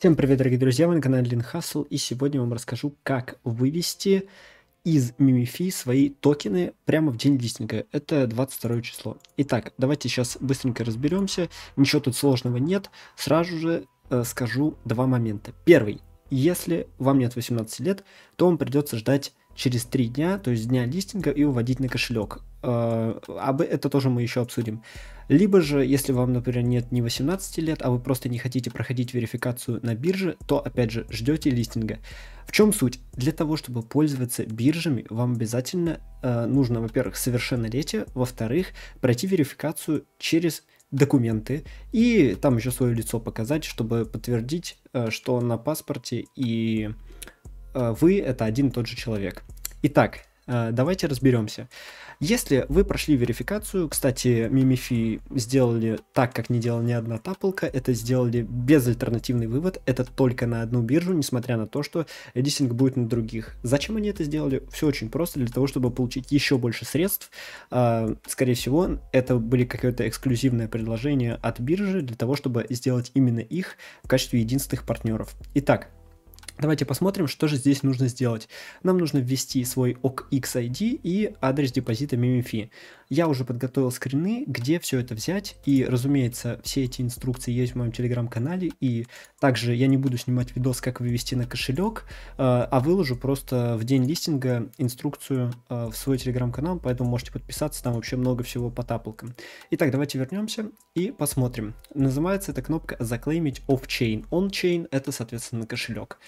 Всем привет, дорогие друзья, вы на канале Лин Хасл, и сегодня я вам расскажу, как вывести из Мимифи свои токены прямо в день листинга. Это 22 число. Итак, давайте сейчас быстренько разберемся, ничего тут сложного нет, сразу же э, скажу два момента. Первый, если вам нет 18 лет, то вам придется ждать через три дня, то есть дня листинга, и уводить на кошелек. Э, об это тоже мы еще обсудим. Либо же, если вам, например, нет не 18 лет, а вы просто не хотите проходить верификацию на бирже, то, опять же, ждете листинга. В чем суть? Для того, чтобы пользоваться биржами, вам обязательно э, нужно, во-первых, совершеннолетие, во-вторых, пройти верификацию через документы и там еще свое лицо показать, чтобы подтвердить, э, что на паспорте и э, вы это один и тот же человек. Итак, э, давайте разберемся. Если вы прошли верификацию, кстати, Мимифи сделали так, как не делала ни одна тапалка, это сделали безальтернативный вывод, это только на одну биржу, несмотря на то, что эдисинг будет на других. Зачем они это сделали? Все очень просто, для того, чтобы получить еще больше средств. Э, скорее всего, это были какое-то эксклюзивное предложение от биржи, для того, чтобы сделать именно их в качестве единственных партнеров. Итак, Давайте посмотрим, что же здесь нужно сделать. Нам нужно ввести свой OKX ID и адрес депозита MimiFi. Я уже подготовил скрины, где все это взять, и, разумеется, все эти инструкции есть в моем телеграм-канале, и также я не буду снимать видос, как вывести на кошелек, э, а выложу просто в день листинга инструкцию э, в свой телеграм-канал, поэтому можете подписаться, там вообще много всего по таплкам. Итак, давайте вернемся и посмотрим. Называется эта кнопка «Заклеймить off-chain». On-chain – это, соответственно, кошелек.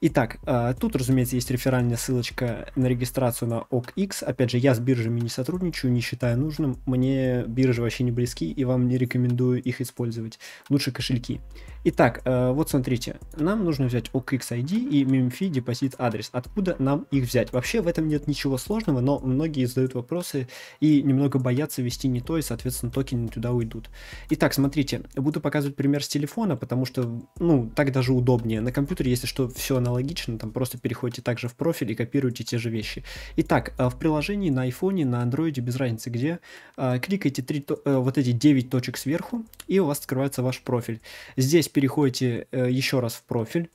Итак, э, тут, разумеется, есть реферальная ссылочка на регистрацию на OKX. Опять же, я с биржами не сотрудничаю, не считаю нужным. Мне биржи вообще не близки, и вам не рекомендую их использовать. Лучше кошельки. Итак, э, вот смотрите. Нам нужно взять OKX ID и MIMFI депозит адрес. Откуда нам их взять? Вообще в этом нет ничего сложного, но многие задают вопросы и немного боятся вести не то, и, соответственно, токены туда уйдут. Итак, смотрите. Буду показывать пример с телефона, потому что, ну, так даже удобнее. На компьютере, если что, все все аналогично, там просто переходите также в профиль и копируете те же вещи. Итак, э, в приложении на iPhone, на Android, без разницы где, э, кликайте 3, э, вот эти 9 точек сверху, и у вас открывается ваш профиль. Здесь переходите еще раз в профиль,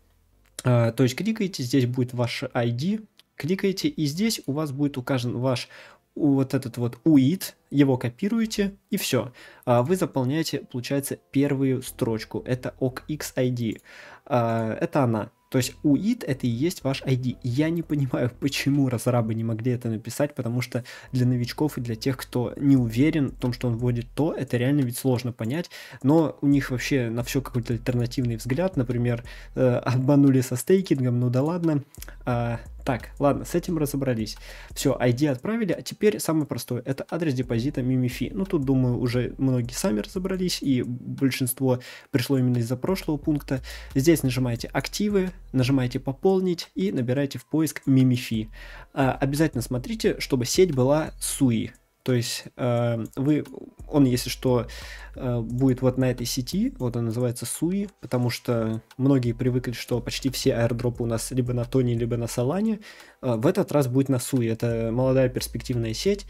то есть кликаете, здесь будет ваш ID, кликаете, и здесь у вас будет указан ваш вот этот вот UID, его копируете, и все. Вы заполняете, получается, первую строчку. Это ID. Это она. То есть UID это и есть ваш ID. Я не понимаю, почему разрабы не могли это написать, потому что для новичков и для тех, кто не уверен в том, что он вводит то, это реально ведь сложно понять. Но у них вообще на все какой-то альтернативный взгляд. Например, э, обманули со стейкингом, ну да ладно. Э, так, ладно, с этим разобрались. Все, ID отправили, а теперь самое простое, это адрес депозита Мимифи. Ну, тут, думаю, уже многие сами разобрались, и большинство пришло именно из-за прошлого пункта. Здесь нажимаете «Активы», нажимаете «Пополнить» и набираете в поиск Мимифи. А, обязательно смотрите, чтобы сеть была SUI. То есть э, вы, он, если что, э, будет вот на этой сети, вот он называется Суи, потому что многие привыкли, что почти все аирдропы у нас либо на Тони, либо на Салане. Э, в этот раз будет на Суи. Это молодая перспективная сеть.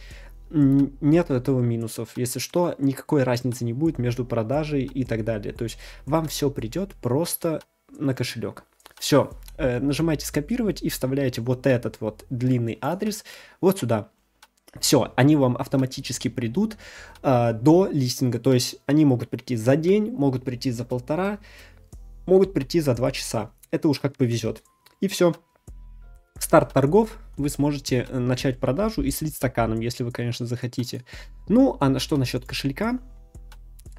Нет этого минусов. Если что, никакой разницы не будет между продажей и так далее. То есть вам все придет просто на кошелек. Все, э, нажимаете скопировать и вставляете вот этот вот длинный адрес вот сюда все, они вам автоматически придут э, до листинга. То есть они могут прийти за день, могут прийти за полтора, могут прийти за два часа. Это уж как повезет. И все. Старт торгов, вы сможете э, начать продажу и слить стаканом, если вы, конечно, захотите. Ну, а на что насчет кошелька?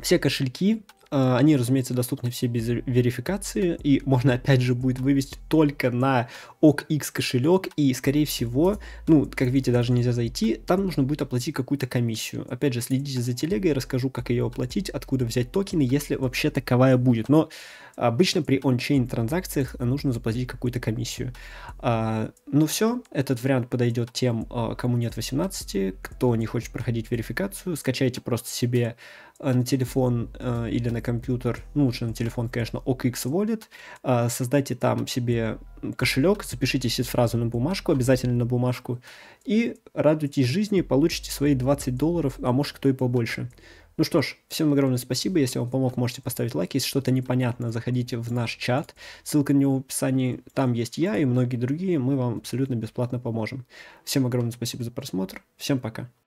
Все кошельки Э, они, разумеется, доступны все без верификации, и можно опять же будет вывести только на OKX кошелек, и, скорее всего, ну, как видите, даже нельзя зайти, там нужно будет оплатить какую-то комиссию. Опять же, следите за телегой, расскажу, как ее оплатить, откуда взять токены, если вообще таковая будет. Но Обычно при ончейн транзакциях нужно заплатить какую-то комиссию. А, ну все, этот вариант подойдет тем, а, кому нет 18, кто не хочет проходить верификацию. Скачайте просто себе а, на телефон или на компьютер, ну лучше на телефон, конечно, OKX Wallet, создайте там себе кошелек, запишите сид-фразу на бумажку, обязательно на бумажку, и радуйтесь жизни, получите свои 20 долларов, а может кто и побольше. Ну что ж, всем огромное спасибо. Если вам помог, можете поставить лайк. Если что-то непонятно, заходите в наш чат. Ссылка на него в описании. Там есть я и многие другие. Мы вам абсолютно бесплатно поможем. Всем огромное спасибо за просмотр. Всем пока.